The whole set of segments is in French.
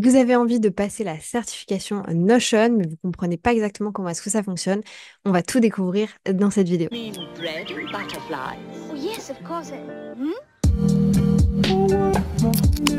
vous avez envie de passer la certification Notion, mais vous ne comprenez pas exactement comment est-ce que ça fonctionne, on va tout découvrir dans cette vidéo. Oh, hmm?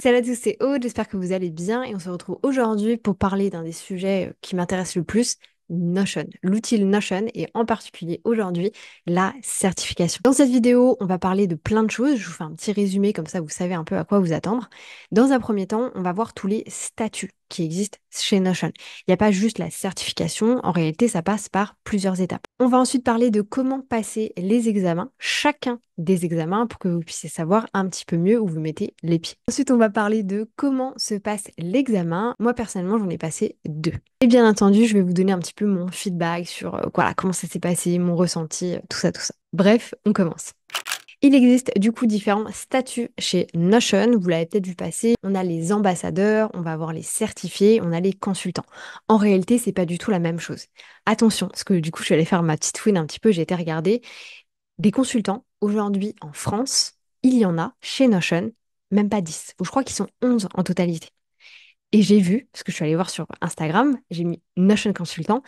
Salut à tous, c'est Aude, j'espère que vous allez bien et on se retrouve aujourd'hui pour parler d'un des sujets qui m'intéresse le plus, Notion, l'outil Notion et en particulier aujourd'hui la certification. Dans cette vidéo, on va parler de plein de choses. Je vous fais un petit résumé comme ça vous savez un peu à quoi vous attendre. Dans un premier temps, on va voir tous les statuts qui existe chez Notion. Il n'y a pas juste la certification, en réalité ça passe par plusieurs étapes. On va ensuite parler de comment passer les examens, chacun des examens, pour que vous puissiez savoir un petit peu mieux où vous mettez les pieds. Ensuite on va parler de comment se passe l'examen. Moi personnellement j'en ai passé deux. Et bien entendu je vais vous donner un petit peu mon feedback sur euh, comment ça s'est passé, mon ressenti, euh, tout ça, tout ça. Bref, on commence. Il existe du coup différents statuts chez Notion. Vous l'avez peut-être vu passer. On a les ambassadeurs, on va avoir les certifiés, on a les consultants. En réalité, c'est pas du tout la même chose. Attention, parce que du coup, je suis allée faire ma petite fouine un petit peu, j'ai été regarder. Des consultants, aujourd'hui en France, il y en a chez Notion, même pas 10. Je crois qu'ils sont 11 en totalité. Et j'ai vu, parce que je suis allée voir sur Instagram, j'ai mis Notion Consultant,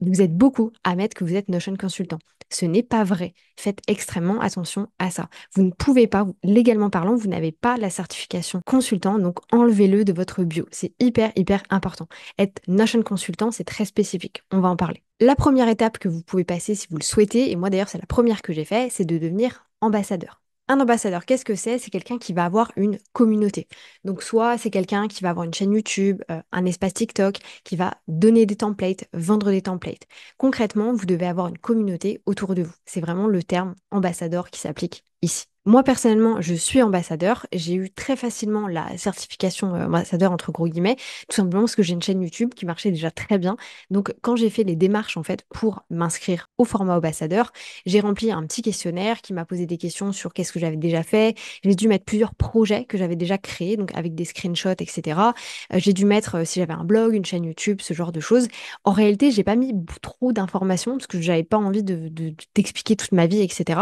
vous êtes beaucoup à mettre que vous êtes Notion consultant. Ce n'est pas vrai. Faites extrêmement attention à ça. Vous ne pouvez pas, légalement parlant, vous n'avez pas la certification consultant, donc enlevez-le de votre bio. C'est hyper, hyper important. Être Notion consultant, c'est très spécifique. On va en parler. La première étape que vous pouvez passer si vous le souhaitez, et moi d'ailleurs c'est la première que j'ai fait, c'est de devenir ambassadeur. Un ambassadeur, qu'est-ce que c'est C'est quelqu'un qui va avoir une communauté. Donc soit c'est quelqu'un qui va avoir une chaîne YouTube, euh, un espace TikTok, qui va donner des templates, vendre des templates. Concrètement, vous devez avoir une communauté autour de vous. C'est vraiment le terme ambassadeur qui s'applique ici. Moi, personnellement, je suis ambassadeur. J'ai eu très facilement la certification euh, ambassadeur, entre gros guillemets, tout simplement parce que j'ai une chaîne YouTube qui marchait déjà très bien. Donc, quand j'ai fait les démarches, en fait, pour m'inscrire au format ambassadeur, j'ai rempli un petit questionnaire qui m'a posé des questions sur qu'est-ce que j'avais déjà fait. J'ai dû mettre plusieurs projets que j'avais déjà créés, donc avec des screenshots, etc. Euh, j'ai dû mettre euh, si j'avais un blog, une chaîne YouTube, ce genre de choses. En réalité, j'ai pas mis trop d'informations parce que j'avais pas envie de, t'expliquer toute ma vie, etc.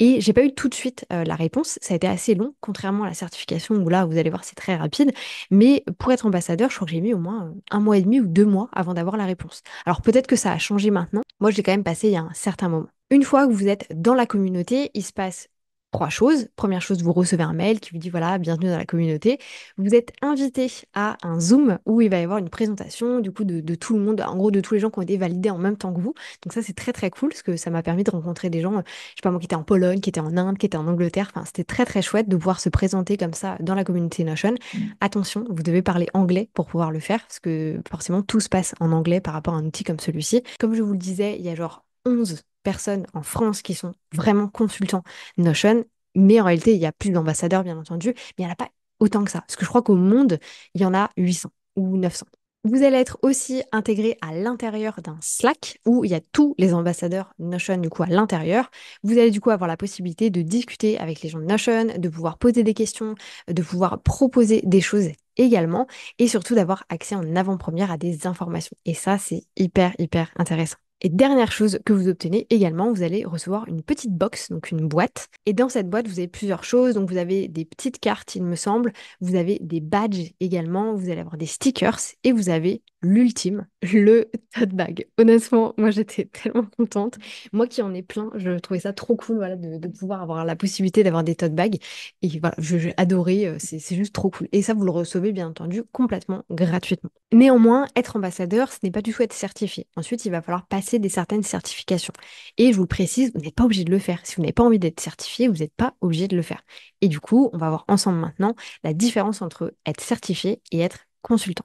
Et j'ai pas eu tout de suite euh, la réponse. Ça a été assez long, contrairement à la certification où là, vous allez voir, c'est très rapide. Mais pour être ambassadeur, je crois que j'ai mis au moins euh, un mois et demi ou deux mois avant d'avoir la réponse. Alors peut-être que ça a changé maintenant. Moi, j'ai quand même passé il y a un certain moment. Une fois que vous êtes dans la communauté, il se passe trois choses. Première chose, vous recevez un mail qui vous dit voilà, bienvenue dans la communauté. Vous êtes invité à un Zoom où il va y avoir une présentation du coup de, tout le monde, en gros de tous les gens qui ont été validés en même temps que vous. Donc ça c'est très très cool parce que ça m'a permis de rencontrer des gens, euh, je sais pas moi, qui étaient en Pologne, qui étaient en Inde, qui étaient en Angleterre. Enfin, c'était très très chouette de pouvoir se présenter comme ça dans la communauté Notion. Mmh. Attention, vous devez parler anglais pour pouvoir le faire parce que forcément tout se passe en anglais par rapport à un outil comme celui-ci. Comme je vous le disais, il y a genre 11 personnes en France qui sont vraiment consultants Notion, mais en réalité, il y a plus d'ambassadeurs, bien entendu, mais il n'y en a pas autant que ça. Parce que je crois qu'au monde, il y en a 800 ou 900. Vous allez être aussi intégré à l'intérieur d'un Slack où il y a tous les ambassadeurs Notion du coup à l'intérieur. Vous allez du coup avoir la possibilité de discuter avec les gens de Notion, de pouvoir poser des questions, de pouvoir proposer des choses également et surtout d'avoir accès en avant-première à des informations. Et ça, c'est hyper, hyper intéressant. Et dernière chose que vous obtenez également, vous allez recevoir une petite box, donc une boîte. Et dans cette boîte, vous avez plusieurs choses. Donc vous avez des petites cartes, il me semble. Vous avez des badges également. Vous allez avoir des stickers et vous avez l'ultime, le tote bag. Honnêtement, moi j'étais tellement contente. Moi qui en ai plein, je trouvais ça trop cool voilà, de, pouvoir avoir la possibilité d'avoir des tote bags. Et voilà, j'ai adoré, euh, c'est juste trop cool. Et ça, vous le recevez bien entendu complètement gratuitement. Néanmoins, être ambassadeur, ce n'est pas du tout être certifié. Ensuite, il va falloir passer des certaines certifications. Et je vous le précise, vous n'êtes pas obligé de le faire. Si vous n'avez pas envie d'être certifié, vous n'êtes pas obligé de le faire. Et du coup, on va voir ensemble maintenant la différence entre être certifié et être consultant.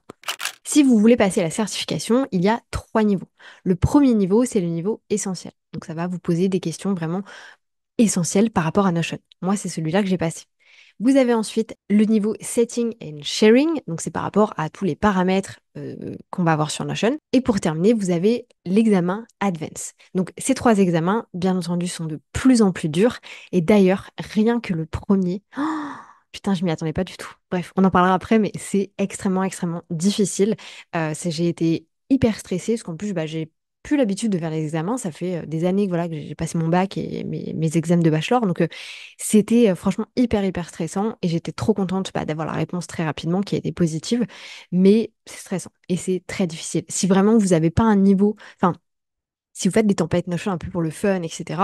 Si vous voulez passer la certification, il y a trois niveaux. Le premier niveau, c'est le niveau essentiel. Donc ça va vous poser des questions vraiment essentielles par rapport à Notion. Moi, c'est celui-là que j'ai passé. Vous avez ensuite le niveau setting and sharing, donc c'est par rapport à tous les paramètres euh, qu'on va avoir sur Notion. Et pour terminer, vous avez l'examen Advance. Donc ces trois examens, bien entendu, sont de plus en plus durs. Et d'ailleurs, rien que le premier... Oh, putain, je m'y attendais pas du tout. Bref, on en parlera après, mais c'est extrêmement, extrêmement difficile. Euh, j'ai été hyper stressée parce qu'en plus, bah, j'ai plus l'habitude de faire les examens. Ça fait euh, des années que, voilà, que j'ai passé mon bac et mes, examens de bachelor. Donc, euh, c'était euh, franchement hyper, hyper stressant. Et j'étais trop contente bah, d'avoir la réponse très rapidement qui a été positive. Mais c'est stressant et c'est très difficile. Si vraiment vous n'avez pas un niveau, enfin, si vous faites des tempêtes notion un peu pour le fun, etc.,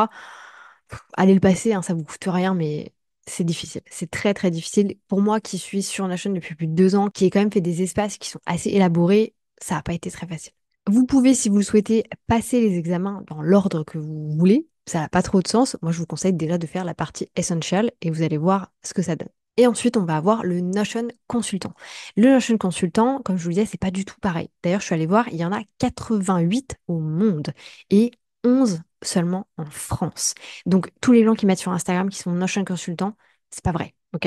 allez le passer. Hein, ça vous coûte rien, mais c'est difficile. C'est très très difficile. Pour moi qui suis sur la depuis plus de deux ans, qui ai quand même fait des espaces qui sont assez élaborés, ça n'a pas été très facile. Vous pouvez, si vous le souhaitez, passer les examens dans l'ordre que vous voulez. Ça n'a pas trop de sens. Moi, je vous conseille déjà de faire la partie essential et vous allez voir ce que ça donne. Et ensuite, on va avoir le Notion Consultant. Le Notion Consultant, comme je vous le disais, c'est pas du tout pareil. D'ailleurs, je suis allée voir, il y en a 88 au monde et 11 seulement en France. Donc, tous les gens qui mettent sur Instagram qui sont Notion Consultants, c'est pas vrai. Ok,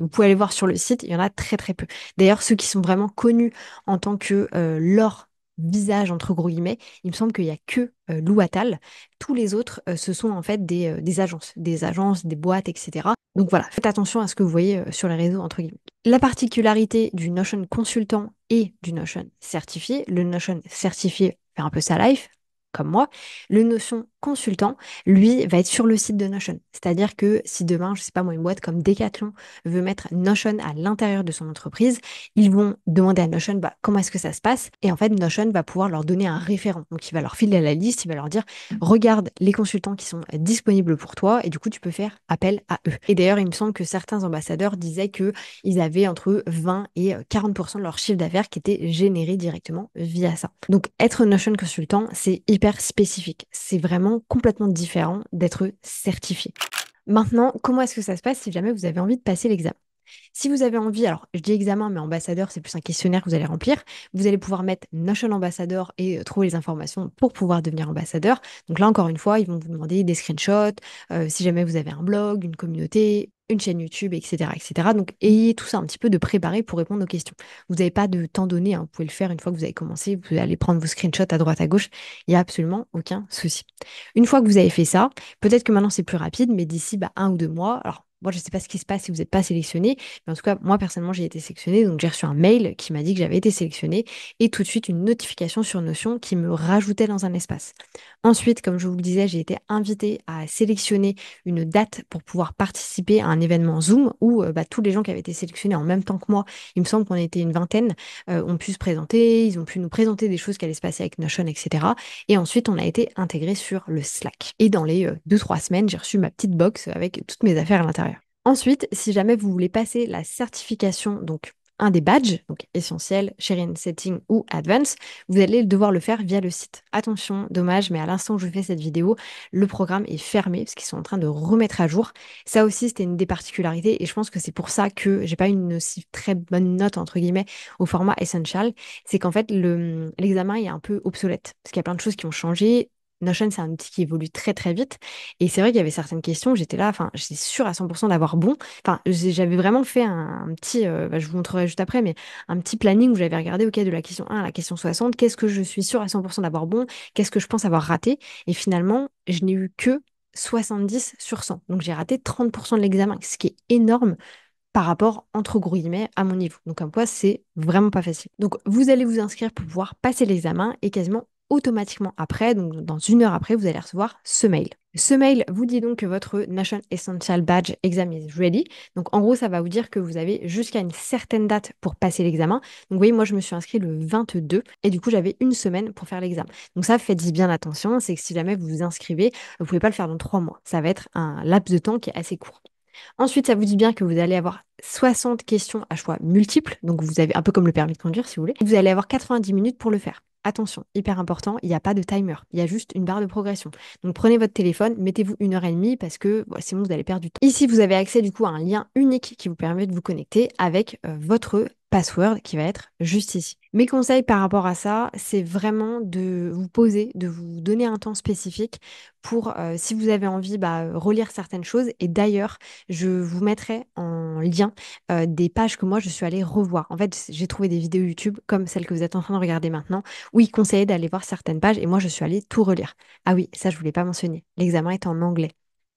vous pouvez aller voir sur le site, il y en a très très peu. D'ailleurs, ceux qui sont vraiment connus en tant que euh, visage entre gros guillemets, il me semble qu'il n'y a que euh, Louatal. Tous les autres, euh, ce sont en fait des, euh, des, agences, des agences, des boîtes, etc. Donc voilà, faites attention à ce que vous voyez sur les réseaux entre guillemets. La particularité du Notion consultant et du Notion certifié, le Notion certifié fait un peu sa life, comme moi, le Notion consultant, lui, va être sur le site de Notion. C'est-à-dire que si demain, je sais pas moi, une boîte comme Decathlon veut mettre Notion à l'intérieur de son entreprise, ils vont demander à Notion bah, comment est-ce que ça se passe. Et en fait, Notion va pouvoir leur donner un référent. Donc, il va leur filer la liste, il va leur dire regarde les consultants qui sont disponibles pour toi et du coup, tu peux faire appel à eux. Et d'ailleurs, il me semble que certains ambassadeurs disaient qu'ils avaient entre 20 et 40% de leur chiffre d'affaires qui était généré directement via ça. Donc, être Notion consultant, c'est hyper spécifique. C'est vraiment complètement différent d'être certifié. Maintenant, comment est-ce que ça se passe si jamais vous avez envie de passer l'examen si vous avez envie, alors je dis examen, mais ambassadeur, c'est plus un questionnaire que vous allez remplir. Vous allez pouvoir mettre Notion ambassadeur et euh, trouver les informations pour pouvoir devenir ambassadeur. Donc là, encore une fois, ils vont vous demander des screenshots, euh, si jamais vous avez un blog, une communauté, une chaîne YouTube, etc., etc. Donc, ayez tout ça un petit peu de préparé pour répondre aux questions. Vous n'avez pas de temps donné, hein. vous pouvez le faire une fois que vous avez commencé, vous allez prendre vos screenshots à droite, à gauche, il n'y a absolument aucun souci. Une fois que vous avez fait ça, peut-être que maintenant c'est plus rapide, mais d'ici bah, un ou deux mois, alors moi, je ne sais pas ce qui se passe si vous n'êtes pas sélectionné, mais en tout cas, moi, personnellement, j'ai été sélectionné, Donc, j'ai reçu un mail qui m'a dit que j'avais été sélectionné et tout de suite une notification sur Notion qui me rajoutait dans un espace. Ensuite, comme je vous le disais, j'ai été invitée à sélectionner une date pour pouvoir participer à un événement Zoom où euh, bah, tous les gens qui avaient été sélectionnés en même temps que moi, il me semble qu'on était une vingtaine, euh, ont pu se présenter, ils ont pu nous présenter des choses qui allaient se passer avec Notion, etc. Et ensuite, on a été intégrés sur le Slack. Et dans les 2-3 euh, semaines, j'ai reçu ma petite box avec toutes mes affaires à l'intérieur. Ensuite, si jamais vous voulez passer la certification, donc un des badges, donc essentiel, sharing setting ou advance, vous allez devoir le faire via le site. Attention, dommage, mais à l'instant où je fais cette vidéo, le programme est fermé parce qu'ils sont en train de remettre à jour. Ça aussi, c'était une des particularités et je pense que c'est pour ça que j'ai pas une aussi très bonne note entre guillemets au format essential. C'est qu'en fait, l'examen est un peu obsolète parce qu'il y a plein de choses qui ont changé Notion, c'est un outil qui évolue très très vite. Et c'est vrai qu'il y avait certaines questions, j'étais là, enfin, j'étais sûre à 100% d'avoir bon. Enfin, j'avais vraiment fait un, petit, euh, bah, je vous montrerai juste après, mais un petit planning où j'avais regardé, ok, de la question 1 à la question 60, qu'est-ce que je suis sûre à 100% d'avoir bon, qu'est-ce que je pense avoir raté. Et finalement, je n'ai eu que 70 sur 100. Donc j'ai raté 30% de l'examen, ce qui est énorme par rapport, entre gros guillemets, à mon niveau. Donc, un poids, c'est vraiment pas facile. Donc, vous allez vous inscrire pour pouvoir passer l'examen et quasiment automatiquement après, donc dans une heure après, vous allez recevoir ce mail. Ce mail vous dit donc que votre National Essential Badge Exam is ready. Donc en gros, ça va vous dire que vous avez jusqu'à une certaine date pour passer l'examen. Donc vous voyez, moi je me suis inscrit le 22 et du coup j'avais une semaine pour faire l'examen. Donc ça, faites-y bien attention, c'est que si jamais vous vous inscrivez, vous pouvez pas le faire dans trois mois. Ça va être un laps de temps qui est assez court. Ensuite, ça vous dit bien que vous allez avoir 60 questions à choix multiples. Donc, vous avez un peu comme le permis de conduire, si vous voulez. Vous allez avoir 90 minutes pour le faire. Attention, hyper important, il n'y a pas de timer, il y a juste une barre de progression. Donc prenez votre téléphone, mettez-vous une heure et demie parce que bon, sinon vous allez perdre du temps. Ici, vous avez accès du coup à un lien unique qui vous permet de vous connecter avec euh, votre password qui va être juste ici. Mes conseils par rapport à ça, c'est vraiment de vous poser, de vous donner un temps spécifique pour, euh, si vous avez envie, bah, relire certaines choses. Et d'ailleurs, je vous mettrai en lien euh, des pages que moi je suis allée revoir. En fait, j'ai trouvé des vidéos YouTube comme celle que vous êtes en train de regarder maintenant où ils conseillaient d'aller voir certaines pages et moi je suis allée tout relire. Ah oui, ça je voulais pas mentionner. L'examen est en anglais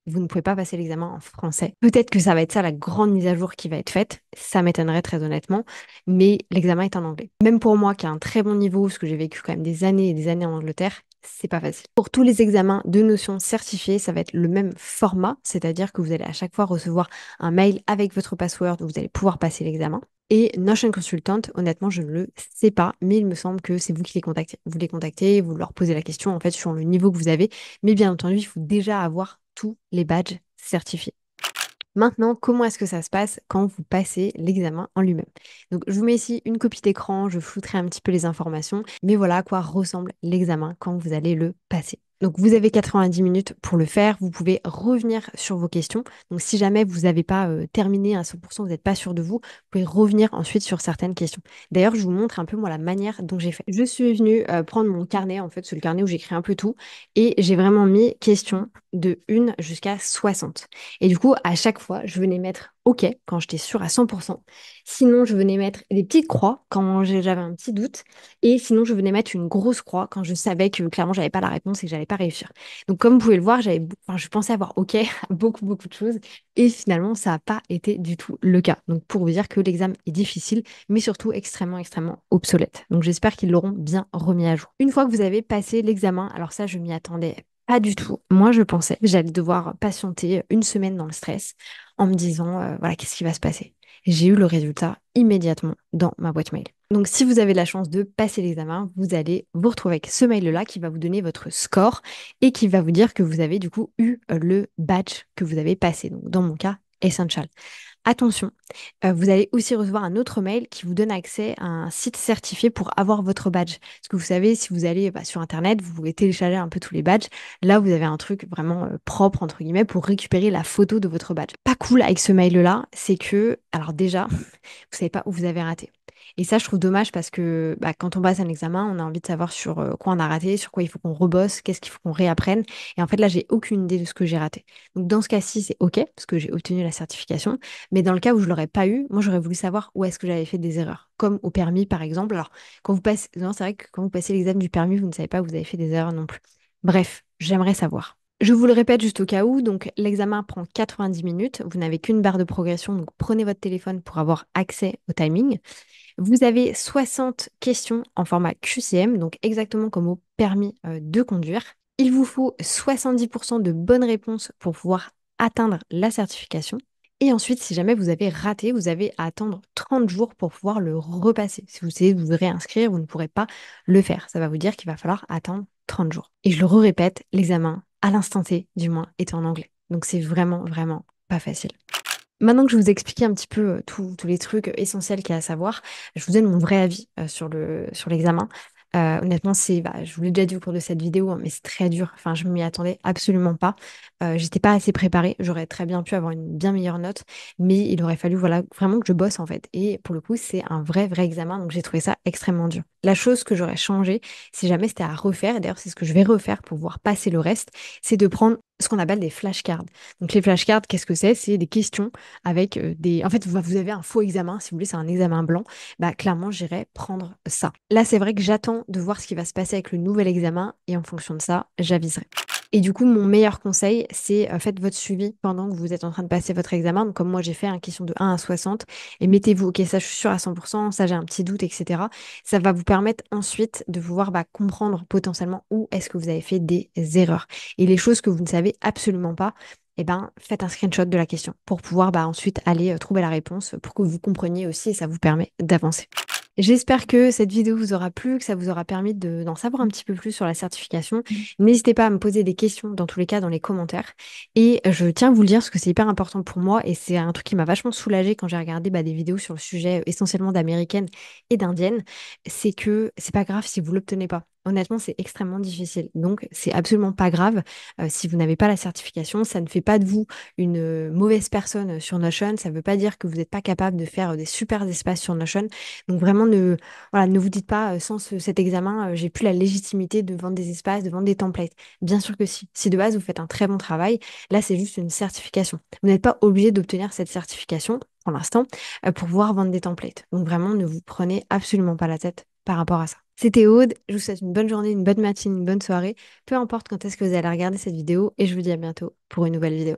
vous ne pouvez pas passer l'examen en français. Peut-être que ça va être ça la grande mise à jour qui va être faite, ça m'étonnerait très honnêtement, mais l'examen est en anglais. Même pour moi qui a un très bon niveau, parce que j'ai vécu quand même des années et des années en Angleterre, c'est pas facile. Pour tous les examens de notions certifiées, ça va être le même format, c'est-à-dire que vous allez à chaque fois recevoir un mail avec votre password où vous allez pouvoir passer l'examen. Et Notion Consultant, honnêtement, je ne le sais pas, mais il me semble que c'est vous qui les contactez. Vous les contactez, vous leur posez la question en fait sur le niveau que vous avez, mais bien entendu, il faut déjà avoir tous les badges certifiés. Maintenant, comment est-ce que ça se passe quand vous passez l'examen en lui-même Donc, je vous mets ici une copie d'écran, je flouterai un petit peu les informations, mais voilà à quoi ressemble l'examen quand vous allez le passer. Donc vous avez 90 minutes pour le faire, vous pouvez revenir sur vos questions. Donc si jamais vous n'avez pas euh, terminé à 100%, vous n'êtes pas sûr de vous, vous pouvez revenir ensuite sur certaines questions. D'ailleurs, je vous montre un peu moi la manière dont j'ai fait. Je suis venue euh, prendre mon carnet, en fait, c'est le carnet où j'écris un peu tout, et j'ai vraiment mis questions de 1 jusqu'à 60. Et du coup, à chaque fois, je venais mettre OK quand j'étais sûre à 100%. Sinon, je venais mettre des petites croix quand j'avais un petit doute. Et sinon, je venais mettre une grosse croix quand je savais que clairement, j'avais pas la réponse et que j'allais pas réussir. Donc, comme vous pouvez le voir, j'avais, je pensais avoir OK beaucoup, beaucoup de choses. Et finalement, ça n'a pas été du tout le cas. Donc, pour vous dire que l'examen est difficile, mais surtout extrêmement, extrêmement obsolète. Donc, j'espère qu'ils l'auront bien remis à jour. Une fois que vous avez passé l'examen, alors ça, je m'y attendais pas du tout. Moi, je pensais que j'allais devoir patienter une semaine dans le stress en me disant, euh, voilà, qu'est-ce qui va se passer J'ai eu le résultat immédiatement dans ma boîte mail. Donc, si vous avez la chance de passer l'examen, vous allez vous retrouver avec ce mail-là qui va vous donner votre score et qui va vous dire que vous avez du coup eu le badge que vous avez passé. Donc, dans mon cas, Essential. Attention, euh, vous allez aussi recevoir un autre mail qui vous donne accès à un site certifié pour avoir votre badge. Parce que vous savez, si vous allez bah, sur Internet, vous pouvez télécharger un peu tous les badges. Là, vous avez un truc vraiment euh, propre, entre guillemets, pour récupérer la photo de votre badge. Pas cool avec ce mail-là, c'est que, alors déjà, vous savez pas où vous avez raté. Et ça, je trouve dommage parce que bah, quand on passe un examen, on a envie de savoir sur euh, quoi on a raté, sur quoi il faut qu'on rebosse, qu'est-ce qu'il faut qu'on réapprenne. Et en fait, là, j'ai aucune idée de ce que j'ai raté. Donc, dans ce cas-ci, c'est OK parce que j'ai obtenu la certification. Mais dans le cas où je l'aurais pas eu, moi, j'aurais voulu savoir où est-ce que j'avais fait des erreurs, comme au permis, par exemple. Alors, quand vous passez, c'est vrai que quand vous passez l'examen du permis, vous ne savez pas où vous avez fait des erreurs non plus. Bref, j'aimerais savoir. Je vous le répète juste au cas où, donc l'examen prend 90 minutes, vous n'avez qu'une barre de progression, donc prenez votre téléphone pour avoir accès au timing. Vous avez 60 questions en format QCM, donc exactement comme au permis euh, de conduire. Il vous faut 70% de bonnes réponses pour pouvoir atteindre la certification. Et ensuite, si jamais vous avez raté, vous avez à attendre 30 jours pour pouvoir le repasser. Si vous essayez de vous réinscrire, vous ne pourrez pas le faire. Ça va vous dire qu'il va falloir attendre 30 jours. Et je le répète, l'examen à l'instant T, du moins, était en anglais. Donc c'est vraiment, vraiment pas facile. Maintenant que je vous ai expliqué un petit peu euh, tous les trucs essentiels qu'il y a à savoir, je vous donne mon vrai avis euh, sur l'examen. Le, euh, sur honnêtement, c'est, bah, je vous l'ai déjà dit au cours de cette vidéo, hein, mais c'est très dur. Enfin, je m'y attendais absolument pas. Je J'étais pas assez préparée. J'aurais très bien pu avoir une bien meilleure note, mais il aurait fallu, voilà, vraiment que je bosse en fait. Et pour le coup, c'est un vrai, vrai examen. Donc j'ai trouvé ça extrêmement dur. La chose que j'aurais changée, si jamais c'était à refaire, et d'ailleurs c'est ce que je vais refaire pour pouvoir passer le reste, c'est de prendre ce qu'on appelle des flashcards. Donc les flashcards, qu'est-ce que c'est C'est des questions avec euh, des... En fait, vous avez un faux examen, si vous voulez, c'est un examen blanc. Bah clairement, j'irai prendre ça. Là, c'est vrai que j'attends de voir ce qui va se passer avec le nouvel examen et en fonction de ça, j'aviserai. Et du coup, mon meilleur conseil, c'est euh, faites votre suivi pendant que vous êtes en train de passer votre examen. comme moi, j'ai fait un question de 1 à 60 et mettez-vous, OK, ça, je suis sûre à 100%, ça, j'ai un petit doute, etc. Ça va vous permettre ensuite de pouvoir bah, comprendre potentiellement où est-ce que vous avez fait des erreurs et les choses que vous ne savez absolument pas. Eh ben, faites un screenshot de la question pour pouvoir bah, ensuite aller euh, trouver la réponse pour que vous compreniez aussi et ça vous permet d'avancer. J'espère que cette vidéo vous aura plu, que ça vous aura permis d'en savoir un petit peu plus sur la certification. N'hésitez pas à me poser des questions, dans tous les cas, dans les commentaires. Et je tiens à vous le dire, parce que c'est hyper important pour moi, et c'est un truc qui m'a vachement soulagée quand j'ai regardé bah, des vidéos sur le sujet essentiellement d'américaines et d'indiennes, c'est que c'est pas grave si vous l'obtenez pas. Honnêtement, c'est extrêmement difficile. Donc, c'est absolument pas grave euh, si vous n'avez pas la certification. Ça ne fait pas de vous une euh, mauvaise personne euh, sur Notion. Ça ne veut pas dire que vous n'êtes pas capable de faire des super espaces sur Notion. Donc, vraiment, ne, voilà, ne vous dites pas sans cet examen, j'ai plus la légitimité de vendre des espaces, de vendre des templates. Bien sûr que si. Si de base, vous faites un très bon travail, là, c'est juste une certification. Vous n'êtes pas obligé d'obtenir cette certification pour l'instant pour pouvoir vendre des templates. Donc, vraiment, ne vous prenez absolument pas la tête par rapport à ça. C'était Aude, je vous souhaite une bonne journée, une bonne matinée, une bonne soirée, peu importe quand est-ce que vous allez regarder cette vidéo, et je vous dis à bientôt pour une nouvelle vidéo.